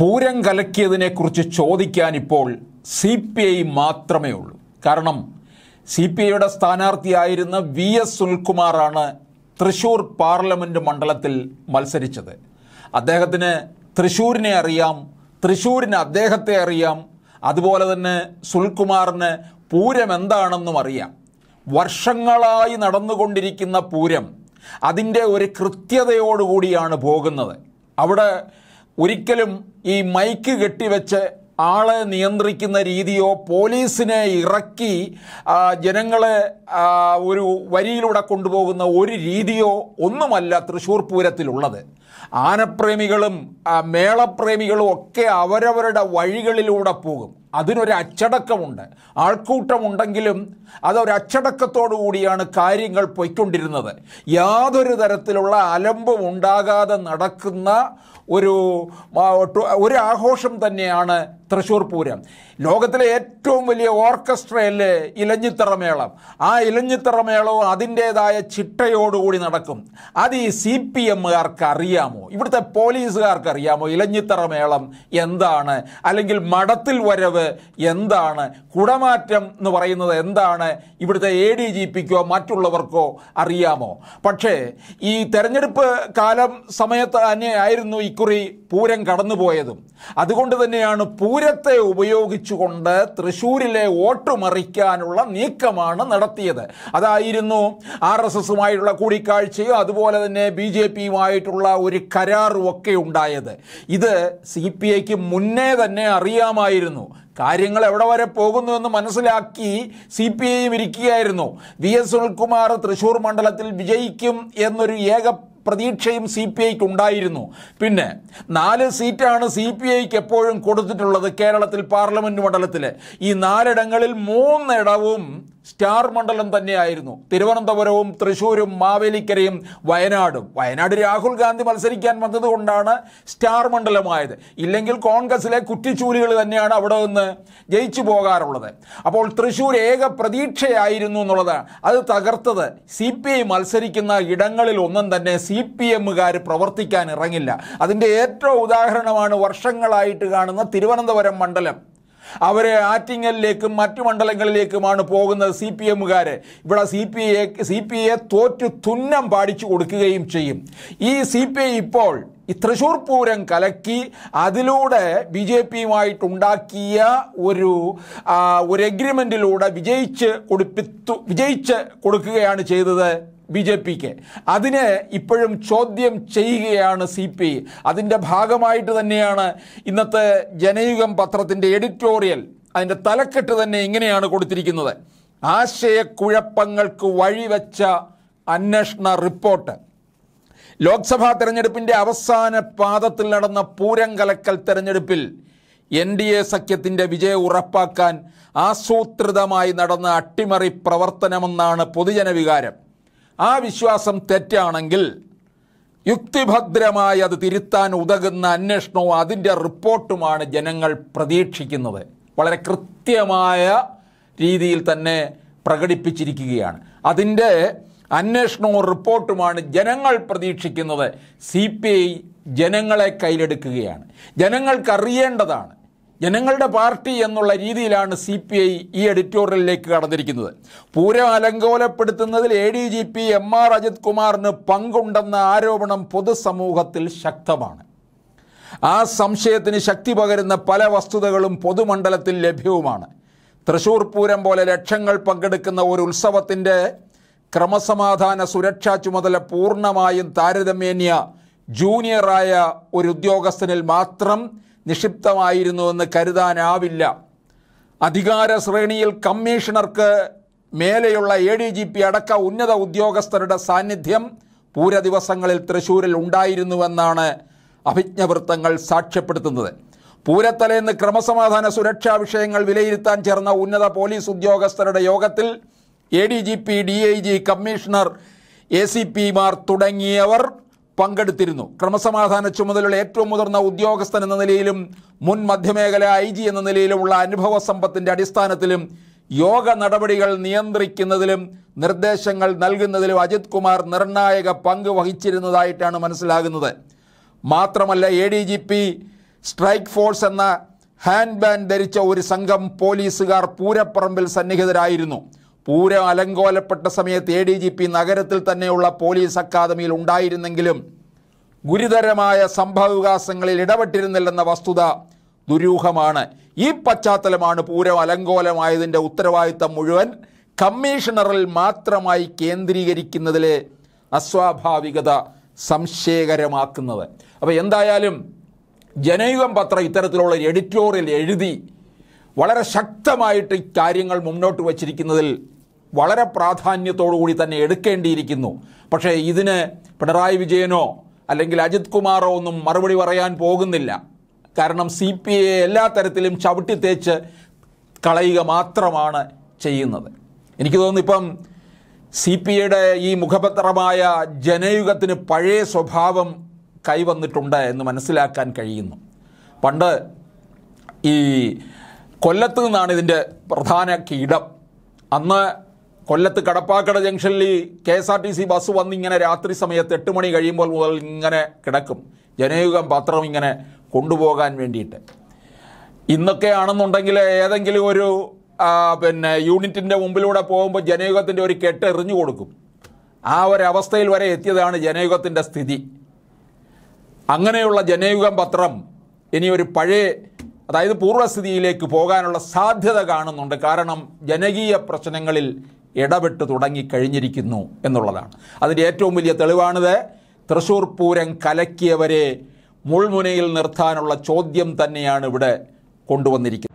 പൂരം കലക്കിയതിനെക്കുറിച്ച് ചോദിക്കാൻ ഇപ്പോൾ C P I മാത്രമേ ഉള്ളൂ കാരണം സി പി ഐയുടെ സ്ഥാനാർത്ഥിയായിരുന്ന വി എസ് സുനിൽകുമാറാണ് തൃശൂർ പാർലമെന്റ് മണ്ഡലത്തിൽ മത്സരിച്ചത് അദ്ദേഹത്തിന് തൃശ്ശൂരിനെ അറിയാം തൃശ്ശൂരിന് അദ്ദേഹത്തെ അറിയാം അതുപോലെ തന്നെ സുൽകുമാറിന് പൂരം എന്താണെന്നും അറിയാം വർഷങ്ങളായി നടന്നുകൊണ്ടിരിക്കുന്ന പൂരം അതിൻ്റെ ഒരു കൃത്യതയോടുകൂടിയാണ് പോകുന്നത് അവിടെ ഒരിക്കലും ഈ മൈക്ക് കെട്ടിവെച്ച് ആളെ നിയന്ത്രിക്കുന്ന രീതിയോ പോലീസിനെ ഇറക്കി ജനങ്ങളെ ഒരു വരിയിലൂടെ കൊണ്ടുപോകുന്ന ഒരു രീതിയോ ഒന്നുമല്ല തൃശ്ശൂർ പൂരത്തിലുള്ളത് ആനപ്രേമികളും മേളപ്രേമികളും ഒക്കെ അവരവരുടെ വഴികളിലൂടെ പോകും അതിനൊരു അച്ചടക്കമുണ്ട് ആൾക്കൂട്ടമുണ്ടെങ്കിലും അതൊരച്ചടക്കത്തോടു കൂടിയാണ് കാര്യങ്ങൾ പൊയ്ക്കൊണ്ടിരുന്നത് യാതൊരു തരത്തിലുള്ള അലമ്പും ഉണ്ടാകാതെ നടക്കുന്ന ഒരു ഒരു ആഘോഷം തന്നെയാണ് തൃശ്ശൂർ പൂരം ലോകത്തിലെ ഏറ്റവും വലിയ ഓർക്കസ്ട്രയല്ലേ ഇലഞ്ഞിത്തറമേളം ആ ഇലഞ്ഞിത്തറമേളവും അതിൻ്റേതായ ചിട്ടയോടുകൂടി നടക്കും അത് ഈ സി പി എമ്മുകാർക്ക് അറിയാമോ ഇവിടുത്തെ പോലീസുകാർക്ക് അറിയാമോ ഇലഞ്ഞിത്തറമേളം എന്താണ് അല്ലെങ്കിൽ മഠത്തിൽ വരവ് എന്താണ് കുടമാറ്റം എന്ന് പറയുന്നത് എന്താണ് ഇവിടുത്തെ എ ഡി ജി പിക്കോ മറ്റുള്ളവർക്കോ അറിയാമോ പക്ഷേ ഈ തെരഞ്ഞെടുപ്പ് കാലം സമയത്ത് തന്നെ ആയിരുന്നു ഇക്കുറി പൂരം കടന്നുപോയതും അതുകൊണ്ട് തന്നെയാണ് പൂരത്തെ ഉപയോഗിച്ച് ഉപയോഗിച്ചുകൊണ്ട് തൃശ്ശൂരിലെ വോട്ട് മറിക്കാനുള്ള നീക്കമാണ് നടത്തിയത് അതായിരുന്നു ആർ എസ് എസുമായിട്ടുള്ള കൂടിക്കാഴ്ചയും അതുപോലെ തന്നെ ബി ജെ പിയുമായിട്ടുള്ള ഒരു കരാറും ഒക്കെ ഉണ്ടായത് ഇത് സി പി ഐക്ക് മുന്നേ തന്നെ അറിയാമായിരുന്നു കാര്യങ്ങൾ എവിടെ വരെ പോകുന്നു എന്ന് മനസ്സിലാക്കി സി പി ഐയും ഇരിക്കുകയായിരുന്നു വി എസ് സുനിൽകുമാർ തൃശൂർ മണ്ഡലത്തിൽ വിജയിക്കും എന്നൊരു ഏക പ്രതീക്ഷയും സി പി ഐക്ക് ഉണ്ടായിരുന്നു പിന്നെ നാല് സീറ്റാണ് സി പി ഐക്ക് എപ്പോഴും കൊടുത്തിട്ടുള്ളത് കേരളത്തിൽ പാർലമെന്റ് മണ്ഡലത്തിൽ ഈ നാലിടങ്ങളിൽ മൂന്നിടവും സ്റ്റാർ മണ്ഡലം തന്നെയായിരുന്നു തിരുവനന്തപുരവും തൃശ്ശൂരും മാവേലിക്കരയും വയനാടും വയനാട് രാഹുൽ ഗാന്ധി മത്സരിക്കാൻ വന്നതുകൊണ്ടാണ് സ്റ്റാർ മണ്ഡലമായത് ഇല്ലെങ്കിൽ കോൺഗ്രസിലെ കുറ്റിച്ചൂലികൾ തന്നെയാണ് അവിടെ നിന്ന് ജയിച്ചു പോകാറുള്ളത് അപ്പോൾ തൃശ്ശൂർ ഏക പ്രതീക്ഷയായിരുന്നു എന്നുള്ളതാണ് അത് തകർത്തത് സി പി ഐ മത്സരിക്കുന്ന ഇടങ്ങളിൽ ഒന്നും തന്നെ സി പി എമ്മുകാർ പ്രവർത്തിക്കാൻ ഇറങ്ങില്ല അതിൻ്റെ ഏറ്റവും ഉദാഹരണമാണ് വർഷങ്ങളായിട്ട് കാണുന്ന തിരുവനന്തപുരം മണ്ഡലം അവരെ ആറ്റിങ്ങലിലേക്കും മറ്റു മണ്ഡലങ്ങളിലേക്കുമാണ് പോകുന്നത് സി പി എമ്മുകാർ ഇവിടെ C P A C P A തോറ്റു തുന്നം പാടിച്ചു കൊടുക്കുകയും ചെയ്യും ഈ സി പി ഐ ഇപ്പോൾ ഈ തൃശ്ശൂർ പൂരം കലക്കി അതിലൂടെ ബി ജെ പിയുമായിട്ടുണ്ടാക്കിയ ഒരു ഒരു എഗ്രിമെൻറ്റിലൂടെ വിജയിച്ച് കൊടുപ്പിത്തു വിജയിച്ച് കൊടുക്കുകയാണ് ചെയ്തത് ബി ജെ പിക്ക് അതിനെ ഇപ്പോഴും ചോദ്യം ചെയ്യുകയാണ് സി പി അതിൻ്റെ ഭാഗമായിട്ട് തന്നെയാണ് ഇന്നത്തെ ജനയുഗം പത്രത്തിൻ്റെ എഡിറ്റോറിയൽ അതിൻ്റെ തലക്കെട്ട് തന്നെ ഇങ്ങനെയാണ് കൊടുത്തിരിക്കുന്നത് ആശയക്കുഴപ്പങ്ങൾക്ക് വഴിവെച്ച അന്വേഷണ റിപ്പോർട്ട് ലോക്സഭാ തെരഞ്ഞെടുപ്പിൻ്റെ അവസാന പാദത്തിൽ നടന്ന പൂരം കലക്കൽ തെരഞ്ഞെടുപ്പിൽ എൻ ഡി എ സഖ്യത്തിൻ്റെ വിജയം ഉറപ്പാക്കാൻ ആസൂത്രിതമായി നടന്ന അട്ടിമറി പ്രവർത്തനമെന്നാണ് പൊതുജനവികാരം ആ വിശ്വാസം തെറ്റാണെങ്കിൽ യുക്തിഭദ്രമായി അത് തിരുത്താൻ ഉതകുന്ന അന്വേഷണവും അതിൻ്റെ റിപ്പോർട്ടുമാണ് ജനങ്ങൾ പ്രതീക്ഷിക്കുന്നത് വളരെ കൃത്യമായ രീതിയിൽ തന്നെ പ്രകടിപ്പിച്ചിരിക്കുകയാണ് അതിൻ്റെ അന്വേഷണവും റിപ്പോർട്ടുമാണ് ജനങ്ങൾ പ്രതീക്ഷിക്കുന്നത് സി പി ഐ ജനങ്ങളെ കയ്യിലെടുക്കുകയാണ് ജനങ്ങൾക്കറിയേണ്ടതാണ് ജനങ്ങളുടെ പാർട്ടി എന്നുള്ള രീതിയിലാണ് സി പി ഐ ഈ എഡിറ്റോറിയലിലേക്ക് കടന്നിരിക്കുന്നത് പൂരം അലങ്കോലപ്പെടുത്തുന്നതിൽ A D G P M R Ajith കുമാറിന് പങ്കുണ്ടെന്ന ആരോപണം പൊതുസമൂഹത്തിൽ ശക്തമാണ് ആ സംശയത്തിന് ശക്തി പകരുന്ന പല വസ്തുതകളും പൊതുമണ്ഡലത്തിൽ ലഭ്യവുമാണ് തൃശൂർ പൂരം പോലെ ലക്ഷങ്ങൾ പങ്കെടുക്കുന്ന ഒരു ഉത്സവത്തിൻ്റെ ക്രമസമാധാന സുരക്ഷാ ചുമതല പൂർണ്ണമായും താരതമ്യേന്യ ജൂനിയറായ ഒരു ഉദ്യോഗസ്ഥനിൽ മാത്രം നിക്ഷിപ്തമായിരുന്നുവെന്ന് കരുതാനാവില്ല അധികാര ശ്രേണിയിൽ കമ്മീഷണർക്ക് മേലെയുള്ള എ ഡി ജി പി അടക്ക ഉന്നത ഉദ്യോഗസ്ഥരുടെ സാന്നിധ്യം പൂര ദിവസങ്ങളിൽ തൃശ്ശൂരിൽ ഉണ്ടായിരുന്നുവെന്നാണ് അഭിജ്ഞവൃത്തങ്ങൾ സാക്ഷ്യപ്പെടുത്തുന്നത് പൂരത്തലേന്ന് ക്രമസമാധാന സുരക്ഷാ വിഷയങ്ങൾ വിലയിരുത്താൻ ചേർന്ന ഉന്നത പോലീസ് ഉദ്യോഗസ്ഥരുടെ യോഗത്തിൽ A D G P D I G commissioner A C പിമാർ തുടങ്ങിയവർ പങ്കെടുത്തിരുന്നു ക്രമസമാധാന ചുമതലയുള്ള ഏറ്റവും മുതിർന്ന ഉദ്യോഗസ്ഥൻ എന്ന നിലയിലും മുൻ മധ്യമേഖല ഐ ജി എന്ന നിലയിലുമുള്ള അനുഭവ സമ്പത്തിൻ്റെ അടിസ്ഥാനത്തിലും യോഗ നടപടികൾ നിയന്ത്രിക്കുന്നതിലും നിർദ്ദേശങ്ങൾ നൽകുന്നതിലും അജിത് കുമാർ നിർണായക പങ്ക് വഹിച്ചിരുന്നതായിട്ടാണ് മനസ്സിലാകുന്നത് മാത്രമല്ല A D G P strike force എന്ന ഹാൻഡ് ബാൻഡ് ധരിച്ച ഒരു സംഘം പോലീസുകാർ പൂരപ്പറമ്പിൽ സന്നിഹിതരായിരുന്നു പൂരം അലങ്കോലപ്പെട്ട സമയത്ത് എ ഡി ജി പി നഗരത്തിൽ തന്നെയുള്ള പോലീസ് അക്കാദമിയിൽ ഉണ്ടായിരുന്നെങ്കിലും ഗുരുതരമായ സംഭവവികാസങ്ങളിൽ ഇടപെട്ടിരുന്നില്ലെന്ന വസ്തുത ദുരൂഹമാണ് ഈ പശ്ചാത്തലമാണ് പൂരം അലങ്കോലമായതിൻ്റെ ഉത്തരവാദിത്തം മുഴുവൻ കമ്മീഷണറിൽ മാത്രമായി കേന്ദ്രീകരിക്കുന്നതിലെ അസ്വാഭാവികത സംശയകരമാക്കുന്നത് അപ്പോൾ എന്തായാലും ജനയുഗം പത്രം ഇത്തരത്തിലുള്ള എഡിറ്റോറിയൽ എഴുതി വളരെ ശക്തമായിട്ട് കാര്യങ്ങൾ മുന്നോട്ട് വച്ചിരിക്കുന്നതിൽ വളരെ പ്രാധാന്യത്തോടുകൂടി തന്നെ എടുക്കേണ്ടിയിരിക്കുന്നു പക്ഷേ ഇതിന് പിണറായി വിജയനോ അല്ലെങ്കിൽ അജിത് കുമാറോ ഒന്നും മറുപടി പറയാൻ പോകുന്നില്ല കാരണം സി പി ഐ എല്ലാ തരത്തിലും ചവിട്ടി തേച്ച് കളയുക മാത്രമാണ് ചെയ്യുന്നത് എനിക്ക് തോന്നുന്നു ഇപ്പം സി പി ഐയുടെ ഈ മുഖപത്രമായ ജനയുഗത്തിന് പഴയ സ്വഭാവം കൈവന്നിട്ടുണ്ട് എന്ന് മനസ്സിലാക്കാൻ കഴിയുന്നു പണ്ട് ഈ കൊല്ലത്ത് നിന്നാണ് ഇതിൻ്റെ പ്രധാന കീടം അന്ന് കൊല്ലത്ത് കടപ്പാക്കട ജംഗ്ഷനിൽ K S R T C bus വന്നിങ്ങനെ രാത്രി സമയത്ത് എട്ട് മണി കഴിയുമ്പോൾ മുതൽ ഇങ്ങനെ കിടക്കും ജനയുഗം പത്രം ഇങ്ങനെ കൊണ്ടുപോകാൻ വേണ്ടിയിട്ട് ഇന്നൊക്കെ ആണെന്നുണ്ടെങ്കിൽ ഏതെങ്കിലും ഒരു പിന്നെ യൂണിറ്റിൻ്റെ മുമ്പിലൂടെ പോകുമ്പോൾ ജനയുഗത്തിൻ്റെ ഒരു കെട്ട് എറിഞ്ഞു കൊടുക്കും ആ ഒരവസ്ഥയിൽ വരെ എത്തിയതാണ് ജനയുഗത്തിൻ്റെ സ്ഥിതി അങ്ങനെയുള്ള ജനയുഗം പത്രം ഇനി ഒരു പഴയ അതായത് പൂർവ്വസ്ഥിതിയിലേക്ക് പോകാനുള്ള സാധ്യത കാണുന്നുണ്ട് കാരണം ജനകീയ പ്രശ്നങ്ങളിൽ ഇടപെട്ട് തുടങ്ങിക്കഴിഞ്ഞിരിക്കുന്നു എന്നുള്ളതാണ് അതിൻ്റെ ഏറ്റവും വലിയ തെളിവാണിത് തൃശൂർ പൂരം കലക്കിയവരെ മുൾമുനയിൽ നിർത്താനുള്ള ചോദ്യം തന്നെയാണ് ഇവിടെ കൊണ്ടുവന്നിരിക്കുന്നത്